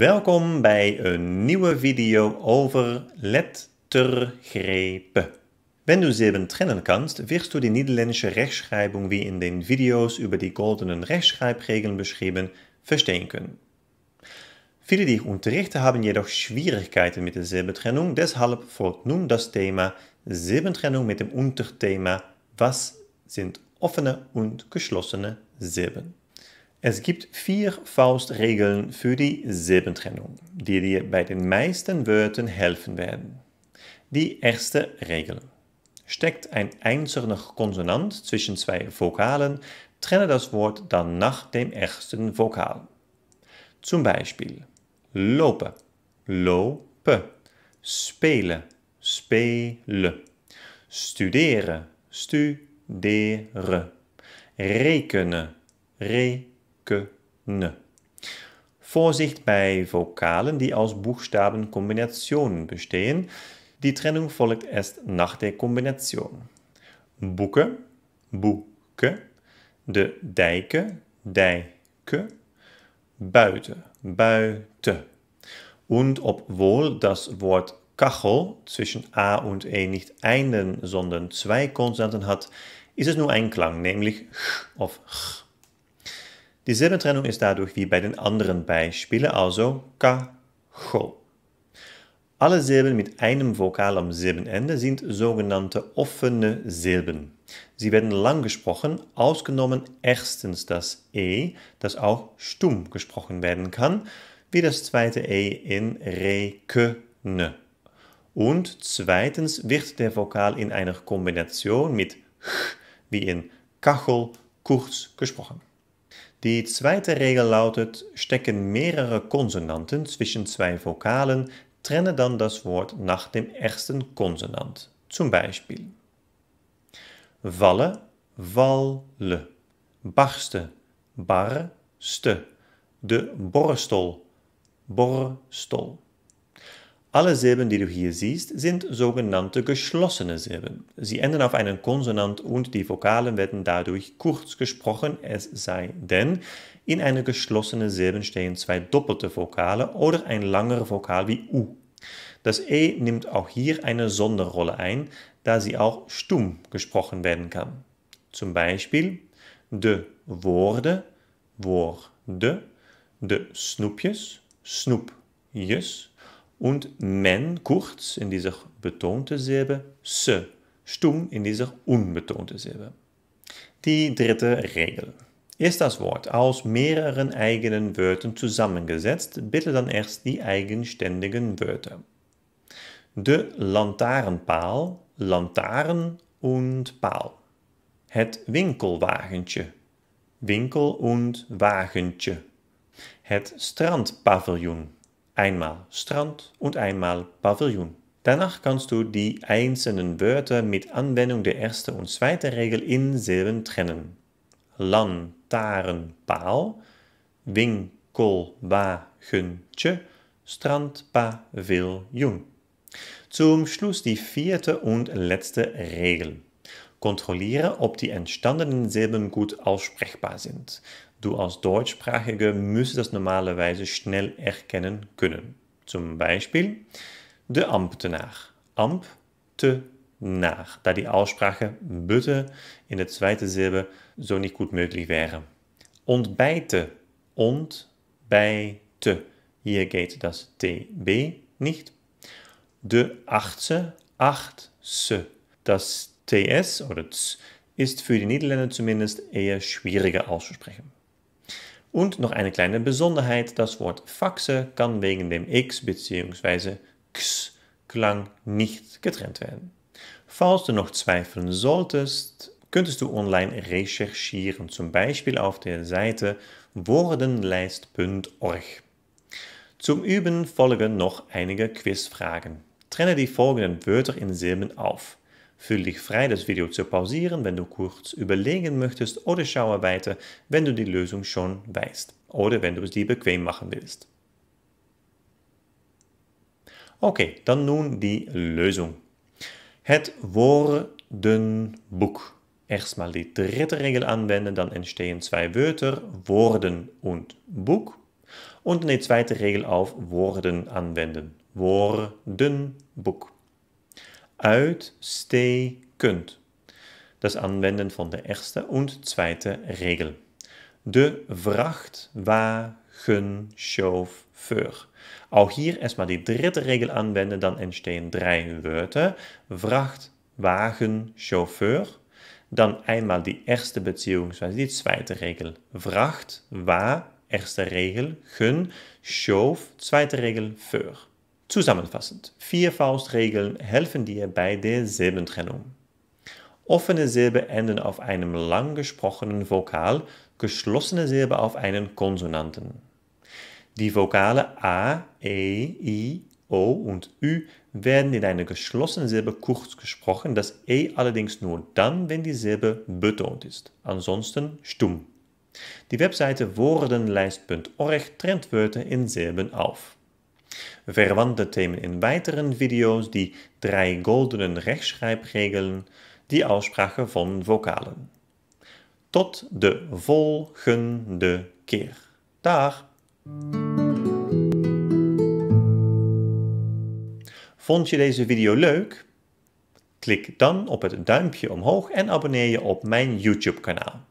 Welkom bij een nieuwe video over lettergrepen. Wenn du Silben trennen kannst, wirst du die niederländische Rechtschreibung wie in den Videos über die goldenen Rechtschreibregeln beschrieben verstehen können. Viele, die ich unterrichte, haben jedoch Schwierigkeiten mit der Silbentrennung, deshalb folgt nun das Thema Silbentrennung mit dem Unterthema Was sind offene und geschlossene Silben? Es gibt vier Faustregeln für die Silbentrennung, die dir bei den meisten Wörtern helfen werden. Die erste Regel. Steckt ein einzelner Konsonant zwischen zwei Vokalen, trenne das Wort dann nach dem ersten Vokal. Zum Beispiel lopen, lope, spelen, spele, studeren, studere, rekenen, re kunnen. Vorsicht bij Vokalen, die aus Buchstabenkombinationen bestehen. Die Trennung folgt erst nach der Kombination. Boeken, Buke, de dijken, dijke, buiten, buiten. Und obwohl das Wort Kachel zwischen A und E nicht einden, sondern zwei Konsonanten hat, ist es nur ein Klang, nämlich ch of ch. Die Silbentrennung ist dadurch wie bei den anderen Beispielen also ka, cho. Alle Silben mit einem Vokal am Silbenende sind sogenannte offene Silben. Sie werden lang gesprochen, ausgenommen erstens das E, das auch stumm gesprochen werden kann, wie das zweite E in re, rekene. Und zweitens wird der Vokal in einer Kombination mit ch, wie in kachel, kurz gesprochen. Die zweite Regel lautet, stecken mehrere Konsonanten zwischen zwei Vokalen, trennen dan das woord nach dem ersten Konsonant. Zum Beispiel Valle, valle. Barste, barste. De borstel, borstel. Alle Silben, die du hier siehst, sind sogenannte geschlossene Silben. Sie enden auf einen Konsonant und die Vokalen werden dadurch kurz gesprochen, es sei denn, in einer geschlossenen Silbe stehen zwei doppelte Vokale oder ein langer Vokal wie U. Das E nimmt auch hier eine Sonderrolle ein, da sie auch stumm gesprochen werden kann. Zum Beispiel de Worde, Worde, de Snoepjes, Snoepjes und men kurz in dieser betonte Silbe, se stumm in dieser unbetonte Silbe. Die dritte Regel. Ist das Wort aus mehreren eigenen Wörtern zusammengesetzt, bitte dann erst die eigenständigen Wörter. De lantaarnpaal, lantaarn und paal. Het winkelwagentje, winkel und wagentje. Het strandpaviljoen, einmal Strand und einmal Pavillon. Danach kannst du die einzelnen Wörter mit Anwendung der ersten und zweiten Regel in Silben trennen. Lantaarnpaal, Winkelwagentje, Strandpavillon. Zum Schluss die vierte und letzte Regel. Kontrolliere, ob die entstandenen Silben gut aussprechbar sind. Du als Deutschsprachige müsst das normalerweise schnell erkennen können. Zum Beispiel de Amtenaar. Amtenaar. Da die Aussprache bitte in der zweiten Silbe so nicht gut möglich wäre. Ontbijten. Ontbijten. Hier geht das TB nicht. De Achtse. Achtse. Das TS oder ts ist für die Niederländer zumindest eher schwieriger auszusprechen. Und noch eine kleine Besonderheit, das Wort Faxe kann wegen dem X bzw. X Klang nicht getrennt werden. Falls du noch zweifeln solltest, könntest du online recherchieren, zum Beispiel auf der Seite wordenlijst.org. Zum Üben folgen noch einige Quizfragen. Trenne die folgenden Wörter in Silben auf. Fühl dich frei, das Video zu pausieren, wenn du kurz überlegen möchtest oder schaue weiter, wenn du die Lösung schon weißt oder wenn du es dir bequem machen willst. Okay, dann nun die Lösung. Het Woordenbuch. Erstmal die dritte Regel anwenden, dann entstehen zwei Wörter, Worden und Buch. Und die zweite Regel auf Worden anwenden. Worden, Book. Uitstekend. Das Anwenden von der ersten und zweite Regel. De Vrachtwagenchauffeur. Auch hier erstmal die dritte Regel anwenden, dann entstehen drei Wörter. Vrachtwagenchauffeur. Dann einmal die erste beziehungsweise die zweite Regel. Vracht, wa, erste Regel, gun schoof, zweite Regel, für. Zusammenfassend, vier Faustregeln helfen dir bei der Silbentrennung. Offene Silben enden auf einem lang gesprochenen Vokal, geschlossene Silben auf einen Konsonanten. Die Vokale A, E, I, O und Ü werden in einer geschlossenen Silbe kurz gesprochen, das E allerdings nur dann, wenn die Silbe betont ist, ansonsten stumm. Die Webseite wordenleist.org trennt Wörter in Silben auf. Verwante Themen in weiteren Videos die drie goldenen rechtschrijfregels, die afspraken van Vokalen. Tot de volgende keer. Dag! Vond je deze video leuk? Klik dan op het duimpje omhoog en abonneer je op mijn YouTube-kanaal.